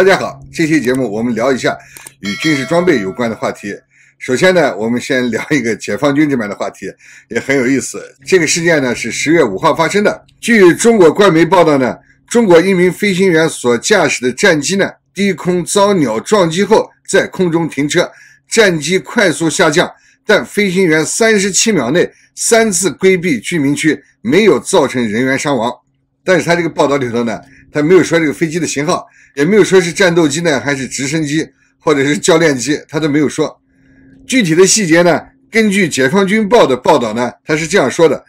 大家好，这期节目我们聊一下与军事装备有关的话题。首先呢，我们先聊一个解放军这边的话题，也很有意思。这个事件呢是十月五号发生的。据中国官媒报道呢，中国一名飞行员所驾驶的战机呢低空遭鸟撞击后，在空中停车，战机快速下降，但飞行员三十七秒内三次规避居民区，没有造成人员伤亡。但是他这个报道里头呢。他没有说这个飞机的型号，也没有说是战斗机呢，还是直升机，或者是教练机，他都没有说具体的细节呢。根据解放军报的报道呢，他是这样说的：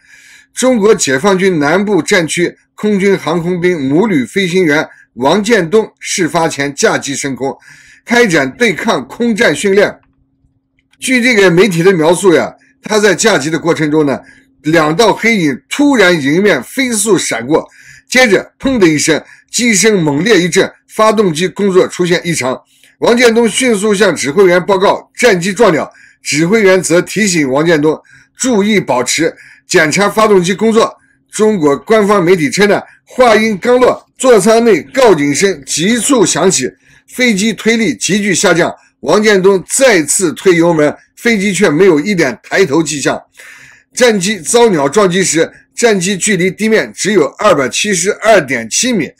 中国解放军南部战区空军航空兵母旅飞行员王建东事发前驾机升空，开展对抗空战训练。据这个媒体的描述呀，他在驾机的过程中呢，两道黑影突然迎面飞速闪过。接着，砰的一声，机身猛烈一震，发动机工作出现异常。王建东迅速向指挥员报告：“战机撞鸟。”指挥员则提醒王建东注意保持，检查发动机工作。中国官方媒体称呢，话音刚落，座舱内告警声急促响起，飞机推力急剧下降。王建东再次推油门，飞机却没有一点抬头迹象。战机遭鸟撞击时，战机距离地面只有二百七十二点七米，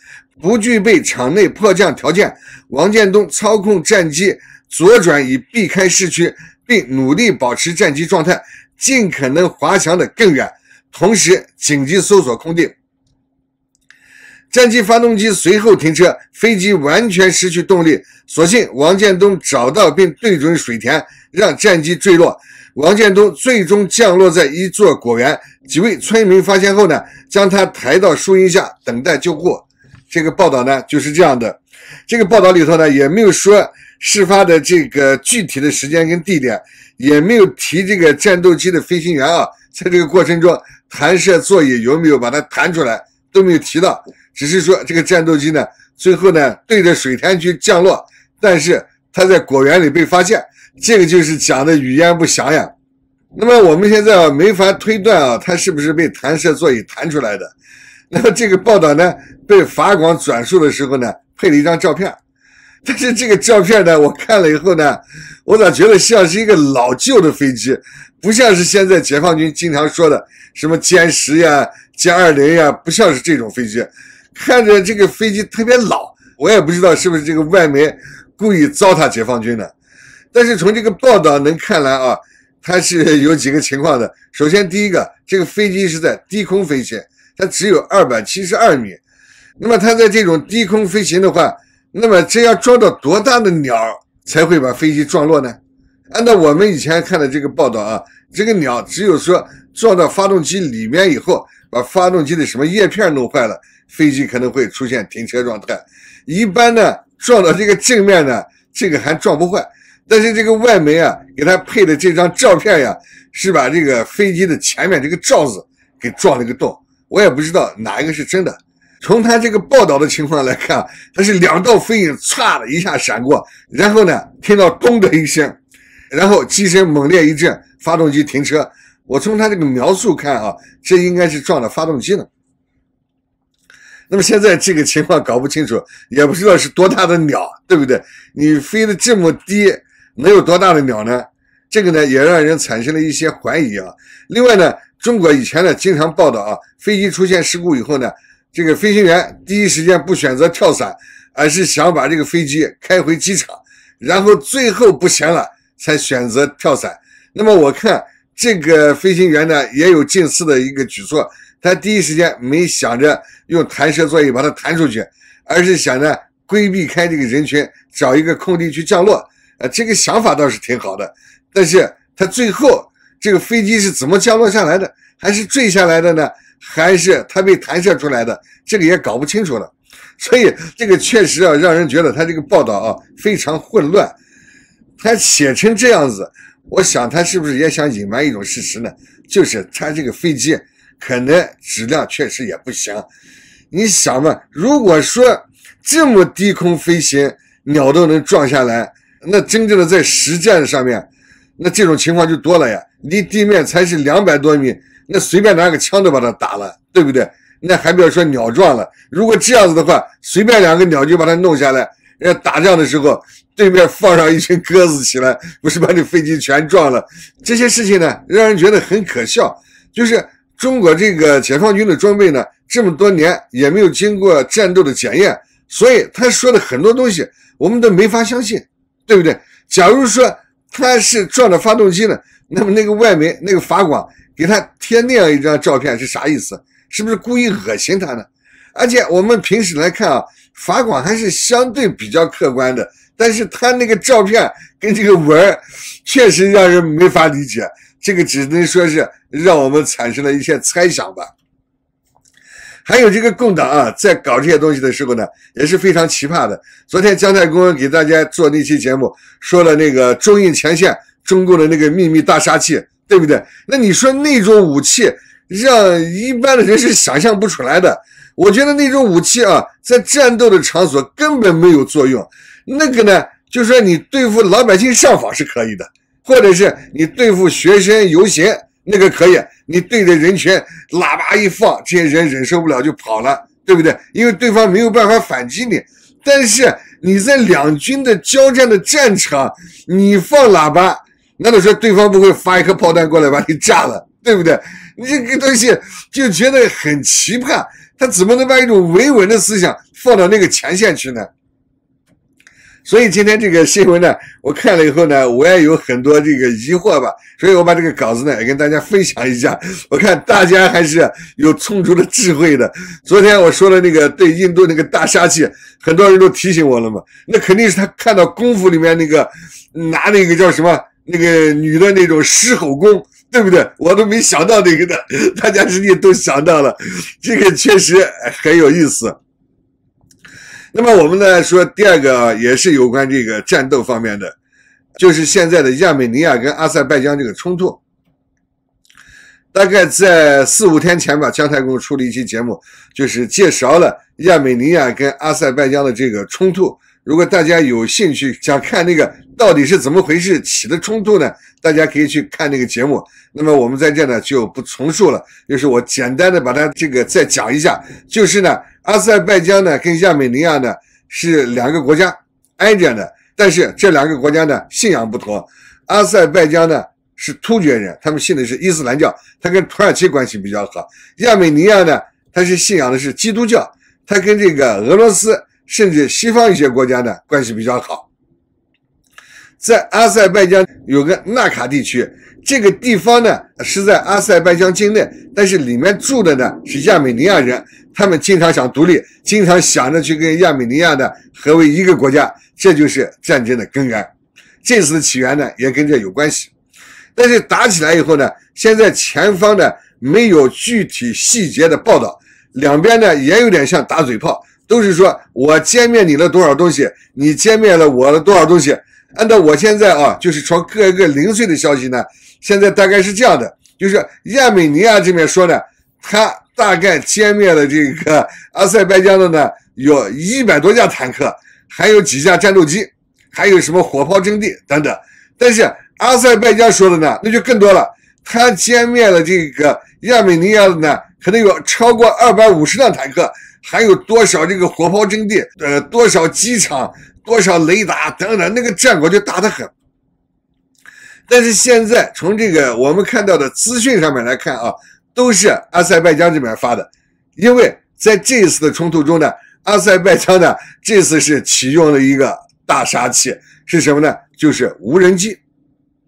不具备场内迫降条件。王建东操控战机左转以避开市区，并努力保持战机状态，尽可能滑翔的更远，同时紧急搜索空地。战机发动机随后停车，飞机完全失去动力。所幸王建东找到并对准水田，让战机坠落。王建东最终降落在一座果园，几位村民发现后呢，将他抬到树荫下等待救护。这个报道呢，就是这样的。这个报道里头呢，也没有说事发的这个具体的时间跟地点，也没有提这个战斗机的飞行员啊，在这个过程中弹射座椅有没有把它弹出来，都没有提到。只是说这个战斗机呢，最后呢对着水潭去降落，但是它在果园里被发现，这个就是讲的语焉不详呀。那么我们现在啊没法推断啊，它是不是被弹射座椅弹出来的。那么这个报道呢被法广转述的时候呢，配了一张照片，但是这个照片呢我看了以后呢，我咋觉得像是一个老旧的飞机，不像是现在解放军经常说的什么歼十呀、歼二零呀，不像是这种飞机。看着这个飞机特别老，我也不知道是不是这个外媒故意糟蹋解放军的。但是从这个报道能看来啊，它是有几个情况的。首先，第一个，这个飞机是在低空飞行，它只有二百七十二米。那么它在这种低空飞行的话，那么这要撞到多大的鸟才会把飞机撞落呢？按照我们以前看的这个报道啊，这个鸟只有说撞到发动机里面以后，把发动机的什么叶片弄坏了。飞机可能会出现停车状态，一般呢撞到这个正面呢，这个还撞不坏，但是这个外媒啊给他配的这张照片呀，是把这个飞机的前面这个罩子给撞了个洞，我也不知道哪一个是真的。从他这个报道的情况来看，他是两道飞影唰的一下闪过，然后呢听到咚的一声，然后机身猛烈一震，发动机停车。我从他这个描述看啊，这应该是撞了发动机了。那么现在这个情况搞不清楚，也不知道是多大的鸟，对不对？你飞得这么低，能有多大的鸟呢？这个呢也让人产生了一些怀疑啊。另外呢，中国以前呢经常报道啊，飞机出现事故以后呢，这个飞行员第一时间不选择跳伞，而是想把这个飞机开回机场，然后最后不行了才选择跳伞。那么我看这个飞行员呢也有近似的一个举措。他第一时间没想着用弹射座椅把它弹出去，而是想着规避开这个人群，找一个空地去降落。啊，这个想法倒是挺好的。但是他最后这个飞机是怎么降落下来的？还是坠下来的呢？还是他被弹射出来的？这个也搞不清楚了。所以这个确实啊，让人觉得他这个报道啊非常混乱。他写成这样子，我想他是不是也想隐瞒一种事实呢？就是他这个飞机。可能质量确实也不行，你想嘛，如果说这么低空飞行，鸟都能撞下来，那真正的在实战上面，那这种情况就多了呀。离地面才是两百多米，那随便拿个枪都把它打了，对不对？那还不要说鸟撞了，如果这样子的话，随便两个鸟就把它弄下来。家打仗的时候，对面放上一群鸽子起来，不是把你飞机全撞了？这些事情呢，让人觉得很可笑，就是。中国这个解放军的装备呢，这么多年也没有经过战斗的检验，所以他说的很多东西我们都没法相信，对不对？假如说他是撞了发动机呢，那么那个外媒那个法广给他贴那样一张照片是啥意思？是不是故意恶心他呢？而且我们平时来看啊，法广还是相对比较客观的。但是他那个照片跟这个纹儿，确实让人没法理解。这个只能说是让我们产生了一些猜想吧。还有这个共党啊，在搞这些东西的时候呢，也是非常奇葩的。昨天姜太公给大家做那期节目，说了那个中印前线中共的那个秘密大杀器，对不对？那你说那种武器，让一般的人是想象不出来的。我觉得那种武器啊，在战斗的场所根本没有作用。那个呢，就说你对付老百姓上访是可以的，或者是你对付学生游行，那个可以，你对着人群喇叭一放，这些人忍受不了就跑了，对不对？因为对方没有办法反击你。但是你在两军的交战的战场，你放喇叭，难道说对方不会发一颗炮弹过来把你炸了，对不对？你这个东西就觉得很奇葩，他怎么能把一种维稳的思想放到那个前线去呢？所以今天这个新闻呢，我看了以后呢，我也有很多这个疑惑吧，所以我把这个稿子呢也跟大家分享一下。我看大家还是有充足的智慧的。昨天我说的那个对印度那个大杀器，很多人都提醒我了嘛，那肯定是他看到功夫里面那个拿那个叫什么那个女的那种狮吼功，对不对？我都没想到那个的，大家实际都想到了，这个确实很有意思。那么我们呢说第二个也是有关这个战斗方面的，就是现在的亚美尼亚跟阿塞拜疆这个冲突，大概在四五天前吧，姜太公出了一期节目，就是介绍了亚美尼亚跟阿塞拜疆的这个冲突。如果大家有兴趣想看那个到底是怎么回事起的冲突呢，大家可以去看那个节目。那么我们在这呢就不重复了，就是我简单的把它这个再讲一下，就是呢。阿塞拜疆呢，跟亚美尼亚呢是两个国家挨着的，但是这两个国家呢信仰不同。阿塞拜疆呢是突厥人，他们信的是伊斯兰教，他跟土耳其关系比较好。亚美尼亚呢，他是信仰的是基督教，他跟这个俄罗斯甚至西方一些国家呢关系比较好。在阿塞拜疆有个纳卡地区，这个地方呢是在阿塞拜疆境内，但是里面住的呢是亚美尼亚人，他们经常想独立，经常想着去跟亚美尼亚的合为一个国家，这就是战争的根源。这次的起源呢也跟这有关系，但是打起来以后呢，现在前方呢没有具体细节的报道，两边呢也有点像打嘴炮，都是说我歼灭你的多少东西，你歼灭了我的多少东西。按照我现在啊，就是从各个零碎的消息呢。现在大概是这样的，就是亚美尼亚这边说呢，他大概歼灭了这个阿塞拜疆的呢，有一百多架坦克，还有几架战斗机，还有什么火炮阵地等等。但是阿塞拜疆说的呢，那就更多了，他歼灭了这个亚美尼亚的呢，可能有超过二百五十辆坦克。还有多少这个火炮阵地？呃，多少机场，多少雷达等等，那个战果就大得很。但是现在从这个我们看到的资讯上面来看啊，都是阿塞拜疆这边发的，因为在这一次的冲突中呢，阿塞拜疆呢这次是启用了一个大杀器，是什么呢？就是无人机。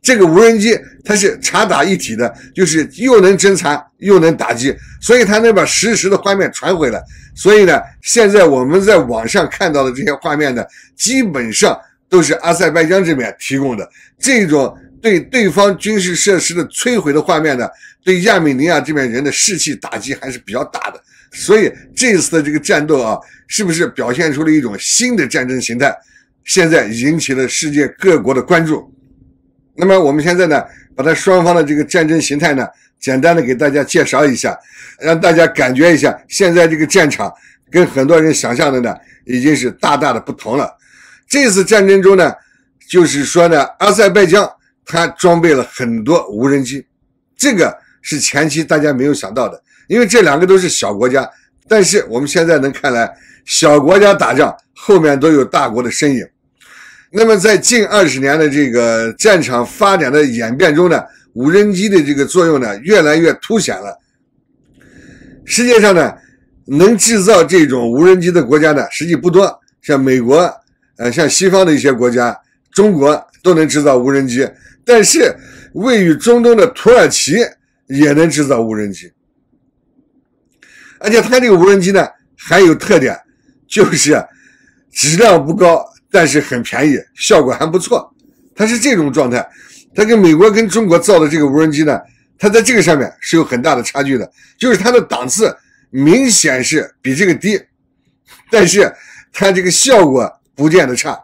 这个无人机它是查打一体的，就是又能侦查又能打击，所以它能把实时的画面传回来。所以呢，现在我们在网上看到的这些画面呢，基本上都是阿塞拜疆这边提供的。这种对对方军事设施的摧毁的画面呢，对亚美尼亚这边人的士气打击还是比较大的。所以这次的这个战斗啊，是不是表现出了一种新的战争形态？现在引起了世界各国的关注。那么我们现在呢，把它双方的这个战争形态呢，简单的给大家介绍一下，让大家感觉一下，现在这个战场跟很多人想象的呢，已经是大大的不同了。这次战争中呢，就是说呢，阿塞拜疆它装备了很多无人机，这个是前期大家没有想到的，因为这两个都是小国家，但是我们现在能看来，小国家打仗后面都有大国的身影。那么，在近二十年的这个战场发展的演变中呢，无人机的这个作用呢，越来越凸显了。世界上呢，能制造这种无人机的国家呢，实际不多。像美国，呃，像西方的一些国家，中国都能制造无人机，但是位于中东的土耳其也能制造无人机。而且它这个无人机呢，还有特点，就是质量不高。但是很便宜，效果还不错。它是这种状态，它跟美国跟中国造的这个无人机呢，它在这个上面是有很大的差距的，就是它的档次明显是比这个低。但是它这个效果不见得差。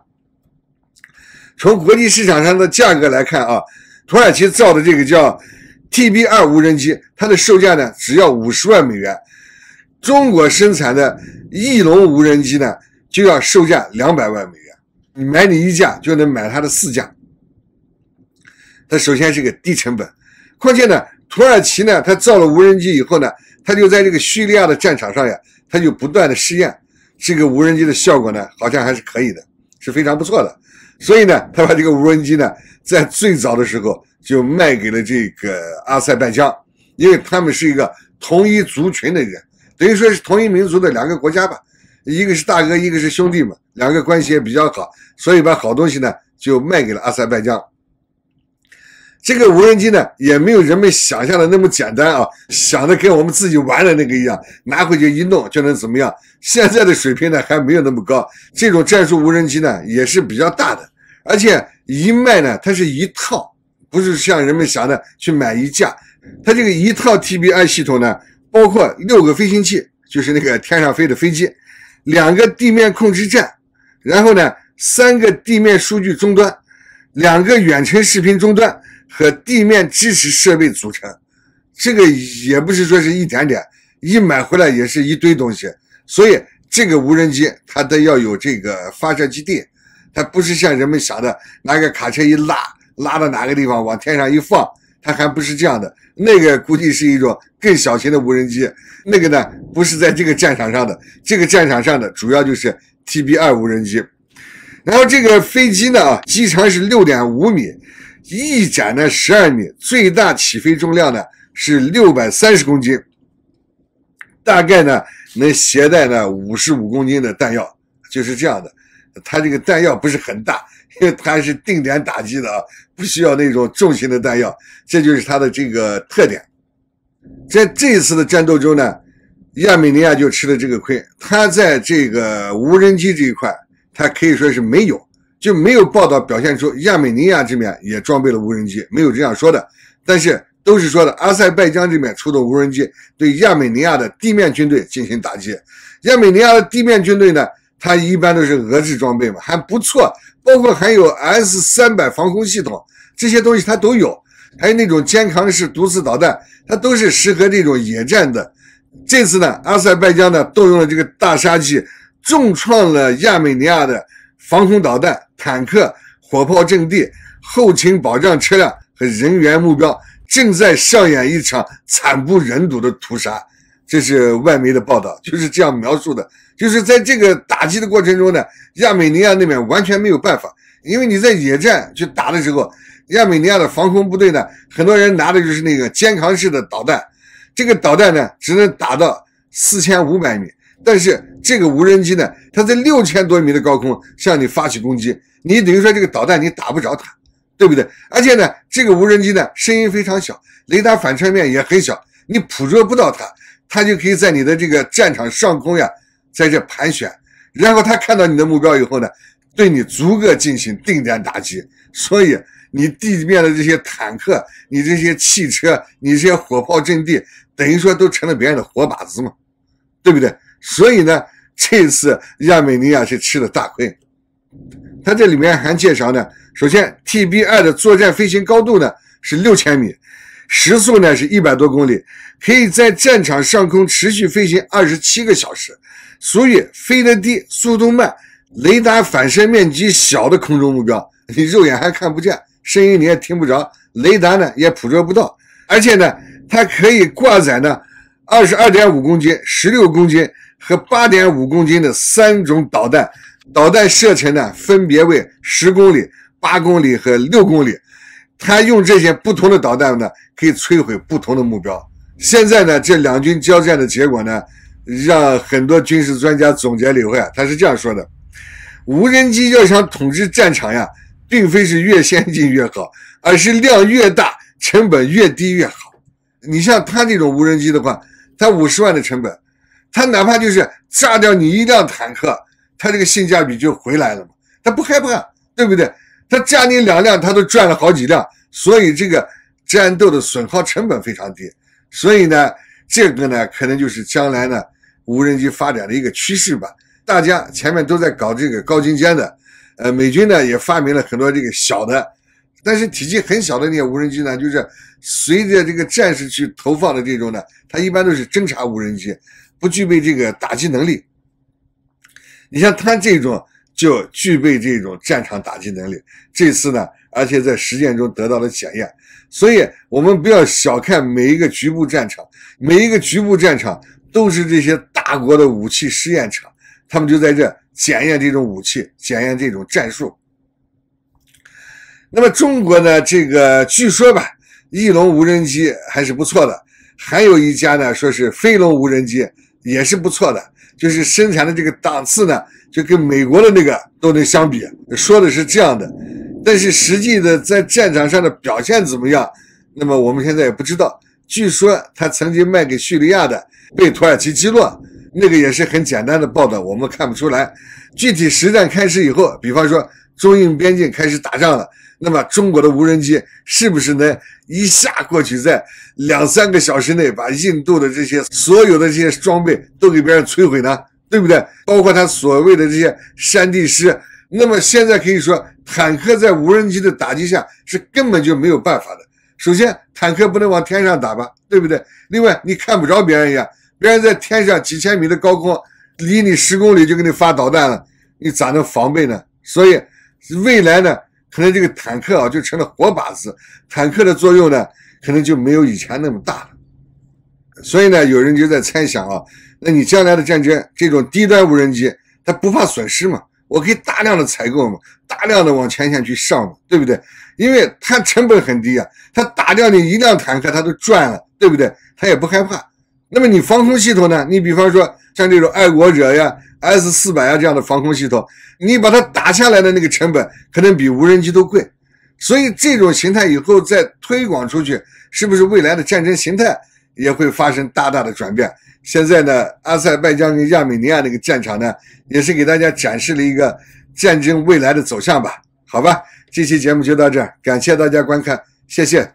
从国际市场上的价格来看啊，土耳其造的这个叫 TB 二无人机，它的售价呢只要五十万美元，中国生产的翼龙无人机呢就要售价两百万美元。买你一架就能买他的四架，它首先是个低成本，况且呢，土耳其呢，它造了无人机以后呢，它就在这个叙利亚的战场上呀，它就不断的试验这个无人机的效果呢，好像还是可以的，是非常不错的，所以呢，他把这个无人机呢，在最早的时候就卖给了这个阿塞拜疆，因为他们是一个同一族群的人，等于说是同一民族的两个国家吧。一个是大哥，一个是兄弟嘛，两个关系也比较好，所以把好东西呢就卖给了阿塞拜疆。这个无人机呢，也没有人们想象的那么简单啊，想的跟我们自己玩的那个一样，拿回去一弄就能怎么样？现在的水平呢，还没有那么高。这种战术无人机呢，也是比较大的，而且一卖呢，它是一套，不是像人们想的去买一架。它这个一套 TBI 系统呢，包括六个飞行器，就是那个天上飞的飞机。两个地面控制站，然后呢，三个地面数据终端，两个远程视频终端和地面支持设备组成。这个也不是说是一点点，一买回来也是一堆东西。所以这个无人机，它得要有这个发射基地，它不是像人们想的拿个卡车一拉，拉到哪个地方往天上一放。它还不是这样的，那个估计是一种更小型的无人机。那个呢，不是在这个战场上的，这个战场上的主要就是 TB 二无人机。然后这个飞机呢，机长是六点五米，翼展呢十二米，最大起飞重量呢是六百三十公斤，大概呢能携带呢五十五公斤的弹药，就是这样的，它这个弹药不是很大。因为它是定点打击的啊，不需要那种重型的弹药，这就是它的这个特点。在这一次的战斗中呢，亚美尼亚就吃了这个亏。它在这个无人机这一块，它可以说是没有，就没有报道表现出亚美尼亚这边也装备了无人机，没有这样说的。但是都是说的阿塞拜疆这边出动无人机对亚美尼亚的地面军队进行打击。亚美尼亚的地面军队呢，它一般都是俄制装备嘛，还不错。包括还有 S 三百防空系统这些东西，它都有；还有那种肩扛式毒刺导弹，它都是适合这种野战的。这次呢，阿塞拜疆呢动用了这个大杀器，重创了亚美尼亚的防空导弹、坦克、火炮阵地、后勤保障车辆和人员目标，正在上演一场惨不忍睹的屠杀。这是外媒的报道，就是这样描述的。就是在这个打击的过程中呢，亚美尼亚那边完全没有办法，因为你在野战去打的时候，亚美尼亚的防空部队呢，很多人拿的就是那个肩扛式的导弹。这个导弹呢，只能打到四千五百米，但是这个无人机呢，它在六千多米的高空向你发起攻击，你等于说这个导弹你打不着它，对不对？而且呢，这个无人机呢，声音非常小，雷达反射面也很小，你捕捉不到它。他就可以在你的这个战场上空呀，在这盘旋，然后他看到你的目标以后呢，对你逐个进行定点打击。所以你地面的这些坦克、你这些汽车、你这些火炮阵地，等于说都成了别人的活靶子嘛，对不对？所以呢，这次亚美尼亚是吃了大亏。他这里面还介绍呢，首先 TB 二的作战飞行高度呢是六千米。时速呢是一百多公里，可以在战场上空持续飞行二十七个小时。所以，飞得低、速度慢、雷达反射面积小的空中目标，你肉眼还看不见，声音你也听不着，雷达呢也捕捉不到。而且呢，它可以挂载呢二十二点五公斤、十六公斤和八点五公斤的三种导弹，导弹射程呢分别为十公里、八公里和六公里。他用这些不同的导弹呢，可以摧毁不同的目标。现在呢，这两军交战的结果呢，让很多军事专家总结后会。他是这样说的：无人机要想统治战场呀，并非是越先进越好，而是量越大、成本越低越好。你像他这种无人机的话，他五十万的成本，他哪怕就是炸掉你一辆坦克，他这个性价比就回来了嘛？他不害怕，对不对？他加你两辆，他都赚了好几辆，所以这个战斗的损耗成本非常低。所以呢，这个呢，可能就是将来呢，无人机发展的一个趋势吧。大家前面都在搞这个高精尖的，呃，美军呢也发明了很多这个小的，但是体积很小的那些无人机呢，就是随着这个战士去投放的这种呢，它一般都是侦察无人机，不具备这个打击能力。你像它这种。就具备这种战场打击能力。这次呢，而且在实践中得到了检验，所以我们不要小看每一个局部战场，每一个局部战场都是这些大国的武器试验场，他们就在这检验这种武器，检验这种战术。那么中国呢，这个据说吧，翼龙无人机还是不错的，还有一家呢，说是飞龙无人机也是不错的。就是生产的这个档次呢，就跟美国的那个都能相比，说的是这样的。但是实际的在战场上的表现怎么样，那么我们现在也不知道。据说他曾经卖给叙利亚的，被土耳其击落，那个也是很简单的报道，我们看不出来。具体实战开始以后，比方说中印边境开始打仗了。那么中国的无人机是不是能一下过去，在两三个小时内把印度的这些所有的这些装备都给别人摧毁呢？对不对？包括他所谓的这些山地师。那么现在可以说，坦克在无人机的打击下是根本就没有办法的。首先，坦克不能往天上打吧？对不对？另外，你看不着别人一样，别人在天上几千米的高空，离你十公里就给你发导弹了，你咋能防备呢？所以，未来呢？可能这个坦克啊就成了活靶子，坦克的作用呢，可能就没有以前那么大了。所以呢，有人就在猜想啊，那你将来的战争，这种低端无人机，它不怕损失嘛？我可以大量的采购嘛，大量的往前线去上嘛，对不对？因为它成本很低啊，它打掉你一辆坦克，它都赚了，对不对？它也不害怕。那么你防空系统呢？你比方说。像这种爱国者呀、S 四百啊这样的防空系统，你把它打下来的那个成本，可能比无人机都贵。所以这种形态以后再推广出去，是不是未来的战争形态也会发生大大的转变？现在呢，阿塞拜疆跟亚美尼亚那个战场呢，也是给大家展示了一个战争未来的走向吧？好吧，这期节目就到这儿，感谢大家观看，谢谢。